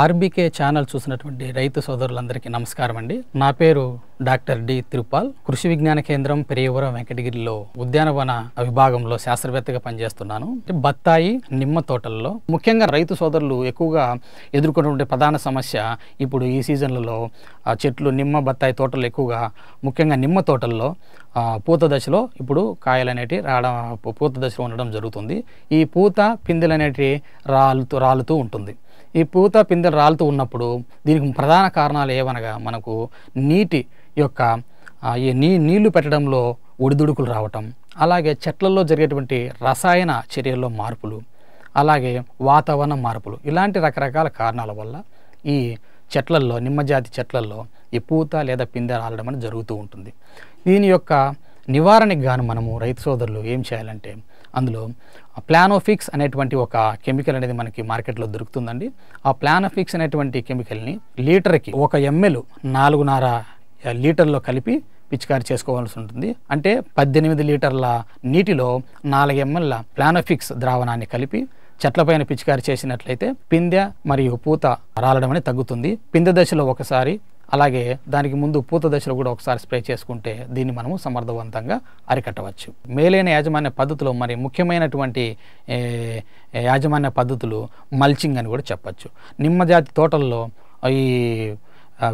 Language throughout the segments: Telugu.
ఆర్బీకే ఛానల్ చూసినటువంటి రైతు సోదరులందరికీ నమస్కారం అండి నా పేరు డాక్టర్ డి తిరుపాల్ కృషి విజ్ఞాన కేంద్రం పెరియవరం వెంకటగిరిలో ఉద్యానవన విభాగంలో శాస్త్రవేత్తగా పనిచేస్తున్నాను బత్తాయి నిమ్మ తోటల్లో ముఖ్యంగా రైతు సోదరులు ఎక్కువగా ఎదుర్కొన్నటువంటి ప్రధాన సమస్య ఇప్పుడు ఈ సీజన్లలో చెట్లు నిమ్మ బత్తాయి తోటలు ఎక్కువగా ముఖ్యంగా నిమ్మ తోటల్లో పూత దశలో ఇప్పుడు కాయలు అనేటివి రావడం పూత దశలో ఉండడం జరుగుతుంది ఈ పూత పిందెలు అనేటివి రాలుతూ రాలుతూ ఉంటుంది ఈ పూత పిందెలు రాలుతూ ఉన్నప్పుడు దీనికి ప్రధాన కారణాలు ఏమనగా మనకు నీటి యొక్క ఈ నీ నీళ్లు పెట్టడంలో ఒడిదుడుకులు రావటం అలాగే చెట్లలో జరిగేటువంటి రసాయన చర్యల్లో మార్పులు అలాగే వాతావరణ మార్పులు ఇలాంటి రకరకాల కారణాల వల్ల ఈ చెట్లల్లో నిమ్మజాతి చెట్లల్లో ఈ పూత లేదా పిందె రాలడం అనేది జరుగుతూ ఉంటుంది దీని యొక్క నివారణకు గాను మనము రైతు సోదరులు ఏం చేయాలంటే అందులో ప్లానోఫిక్స్ అనేటువంటి ఒక కెమికల్ అనేది మనకి మార్కెట్లో దొరుకుతుందండి ఆ ప్లానోఫిక్స్ అనేటువంటి కెమికల్ని లీటర్కి ఒక ఎంఎల్ నాలుగున్నర లీటర్లో కలిపి పిచికారి చేసుకోవాల్సి ఉంటుంది అంటే పద్దెనిమిది లీటర్ల నీటిలో నాలుగు ఎంఎల్ల ప్లానోఫిక్స్ ద్రావణాన్ని కలిపి చెట్లపైన పిచికారి చేసినట్లయితే పిందె మరియు పూత రాలడం అనేది తగ్గుతుంది పిందె దశలో ఒకసారి అలాగే దానికి ముందు పూత దశలో కూడా ఒకసారి స్ప్రే చేసుకుంటే దీన్ని మనము సమర్థవంతంగా అరికట్టవచ్చు మేలైన యాజమాన్య పద్ధతిలో మరి ముఖ్యమైనటువంటి యాజమాన్య పద్ధతులు మల్చింగ్ అని కూడా చెప్పచ్చు నిమ్మజాతి తోటల్లో ఈ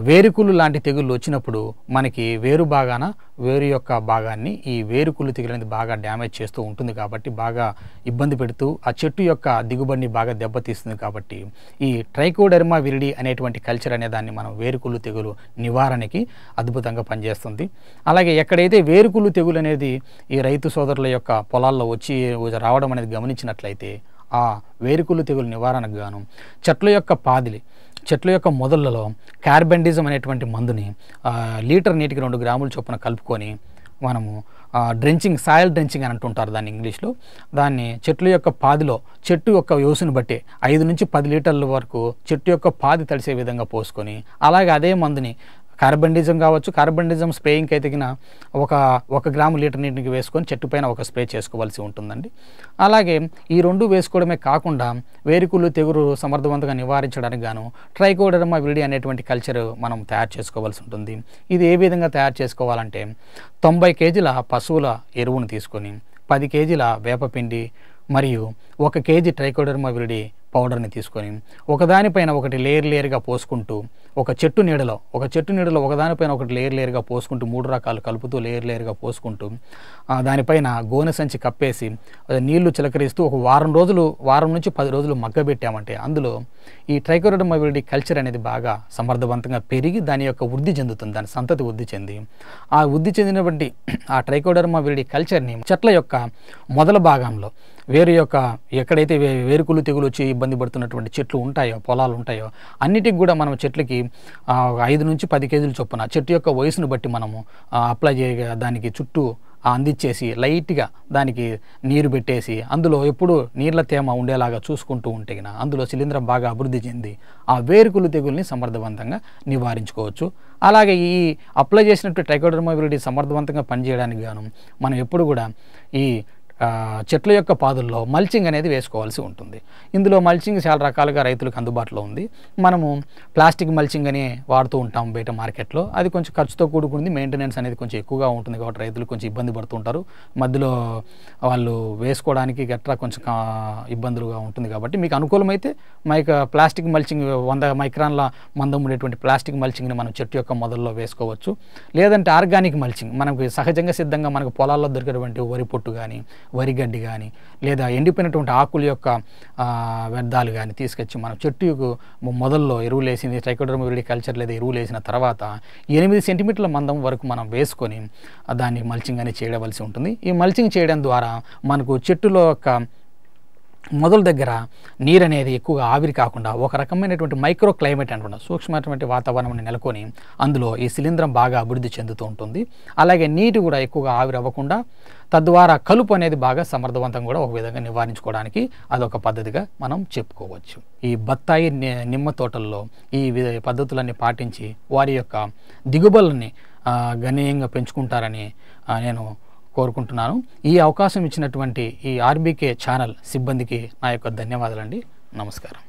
వేరుకులు లాంటి తెగుళ్ళు వచ్చినప్పుడు మనకి వేరు బాగాన వేరు యొక్క భాగాన్ని ఈ వేరుకులు తెగులు అనేది బాగా డ్యామేజ్ చేస్తూ ఉంటుంది కాబట్టి బాగా ఇబ్బంది పెడుతూ ఆ చెట్టు యొక్క దిగుబడిని బాగా దెబ్బతీస్తుంది కాబట్టి ఈ ట్రైకోడెర్మా విరిడి అనేటువంటి కల్చర్ అనే దాన్ని మనం వేరుకులు తెగులు నివారణకి అద్భుతంగా పనిచేస్తుంది అలాగే ఎక్కడైతే వేరుకులు తెగులు అనేది ఈ రైతు సోదరుల యొక్క పొలాల్లో వచ్చి రావడం అనేది గమనించినట్లయితే ఆ వేరుకులు తెగులు నివారణకు గాను చెట్ల యొక్క పాదిలి చెట్ల యొక్క మొదళ్ళలో క్యార్బెండిజం అనేటువంటి మందుని లీటర్ నీటికి రెండు గ్రాముల చొప్పున కలుపుకొని మనము డ్రెంచింగ్ సాయిల్ డ్రెంచింగ్ అని అంటుంటారు దాన్ని ఇంగ్లీష్లో దాన్ని చెట్లు యొక్క పాదిలో చెట్టు యొక్క యోసును బట్టి ఐదు నుంచి పది లీటర్ల వరకు చెట్టు యొక్క పాది తడిసే విధంగా పోసుకొని అలాగే అదే మందుని కార్బండిజం కావచ్చు కార్బండిజం స్ప్రేయింగ్ ఎదిగిన ఒక ఒక గ్రాము లీటర్ నీటికి వేసుకొని చెట్టు పైన ఒక స్ప్రే చేసుకోవాల్సి ఉంటుందండి అలాగే ఈ రెండు వేసుకోవడమే కాకుండా వేరుకులు తెగురు సమర్థవంతంగా నివారించడానికి గాను ట్రైకోడర్మా విడి అనేటువంటి కల్చర్ మనం తయారు చేసుకోవాల్సి ఉంటుంది ఇది ఏ విధంగా తయారు చేసుకోవాలంటే తొంభై కేజీల పశువుల ఎరువును తీసుకొని పది కేజీల వేపపిండి మరియు ఒక కేజీ ట్రైకోడర్మా విరిడి పౌడర్ని తీసుకొని ఒకదానిపైన ఒకటి లేయర్ లేయర్గా పోసుకుంటూ ఒక చెట్టు నీడలో ఒక చెట్టు నీడలో ఒకదానిపైన ఒకటి లేయర్ లేయర్గా పోసుకుంటూ మూడు రకాలు కలుపుతూ లేయర్ లేయర్గా పోసుకుంటూ దానిపైన గోనె సంచి కప్పేసి నీళ్లు చిలకరిస్తూ ఒక వారం రోజులు వారం నుంచి పది రోజులు మగ్గబెట్టామంటే అందులో ఈ ట్రైకోరడమబిలిటీ కల్చర్ అనేది బాగా సమర్థవంతంగా పెరిగి దాని యొక్క వృద్ధి చెందుతుంది దాని సంతతి వృద్ధి చెంది ఆ వృద్ధి చెందినటువంటి ఆ ట్రైకోడర్మా కల్చర్ని చెట్ల యొక్క మొదల భాగంలో వేరు యొక్క ఎక్కడైతే వేరుకులు తెగులు వచ్చి ఇబ్బంది ఇబ్బంది పడుతున్నటువంటి చెట్లు ఉంటాయో పొలాలు ఉంటాయో అన్నిటికి కూడా మనం చెట్లకి ఐదు నుంచి పది కేజీలు చొప్పున చెట్టు యొక్క వయసును బట్టి మనము అప్లై చేయ దానికి చుట్టూ అందించేసి లైట్గా దానికి నీరు పెట్టేసి అందులో ఎప్పుడు నీళ్ళ తేమ ఉండేలాగా చూసుకుంటూ ఉంటే అందులో శిలీంద్రం బాగా అభివృద్ధి చెంది ఆ వేరుకులు తెగుల్ని సమర్థవంతంగా నివారించుకోవచ్చు అలాగే ఈ అప్లై చేసినట్టు టైకోడర్మోబిలిటీ సమర్థవంతంగా పనిచేయడానికి గాను మనం ఎప్పుడు కూడా ఈ చెట్ల యొక్క పాదుల్లో మల్చింగ్ అనేది వేసుకోవాల్సి ఉంటుంది ఇందులో మల్చింగ్ చాలా రకాలుగా రైతులకు అందుబాటులో ఉంది మనము ప్లాస్టిక్ మల్చింగ్ అని వాడుతూ ఉంటాం బయట మార్కెట్లో అది కొంచెం ఖర్చుతో కూడుకుంది మెయింటెనెన్స్ అనేది కొంచెం ఎక్కువగా ఉంటుంది కాబట్టి రైతులు కొంచెం ఇబ్బంది పడుతుంటారు మధ్యలో వాళ్ళు వేసుకోవడానికి గట్రా కొంచెం ఇబ్బందులుగా ఉంటుంది కాబట్టి మీకు అనుకూలమైతే మైక ప్లాస్టిక్ మల్చింగ్ వంద మైక్రాన్ల మందం ఉండేటువంటి ప్లాస్టిక్ మల్చింగ్ని మనం చెట్టు యొక్క మొదల్లో వేసుకోవచ్చు లేదంటే ఆర్గానిక్ మల్చింగ్ మనకు సహజంగా సిద్ధంగా మనకు పొలాల్లో దొరికేటువంటి వరి పొట్టు కానీ వరిగడ్డి కానీ లేదా ఎండిపోయినటువంటి ఆకుల యొక్క వ్యర్థాలు కానీ తీసుకొచ్చి మనం చెట్టుకు మొదల్లో ఎరువులు వేసింది ట్రైకోడర్మ కల్చర్ లేదా ఎరువులు వేసిన తర్వాత ఎనిమిది సెంటీమీటర్ల మందం వరకు మనం వేసుకొని దాన్ని మల్చింగ్ అనేది చేయవలసి ఉంటుంది ఈ మల్చింగ్ చేయడం ద్వారా మనకు చెట్టులో యొక్క మొదల దగ్గర నీరు అనేది ఎక్కువగా ఆవిరి కాకుండా ఒక రకమైనటువంటి మైక్రో క్లైమేట్ అనుకున్నాం సూక్ష్మమైనటువంటి వాతావరణం నెలకొని అందులో ఈ శిలీంధ్రం బాగా అభివృద్ధి చెందుతూ ఉంటుంది అలాగే నీటి కూడా ఎక్కువగా ఆవిరి అవ్వకుండా తద్వారా కలుపు అనేది బాగా సమర్థవంతంగా కూడా ఒక విధంగా నివారించుకోవడానికి అదొక పద్ధతిగా మనం చెప్పుకోవచ్చు ఈ బత్తాయి నిమ్మ తోటల్లో ఈ పద్ధతులన్నీ పాటించి వారి యొక్క దిగుబడులని గణనీయంగా పెంచుకుంటారని నేను కోరుకుంటున్నాను ఈ అవకాశం ఇచ్చినటువంటి ఈ ఆర్బీకే ఛానల్ సిబ్బందికి నా యొక్క ధన్యవాదాలండి నమస్కారం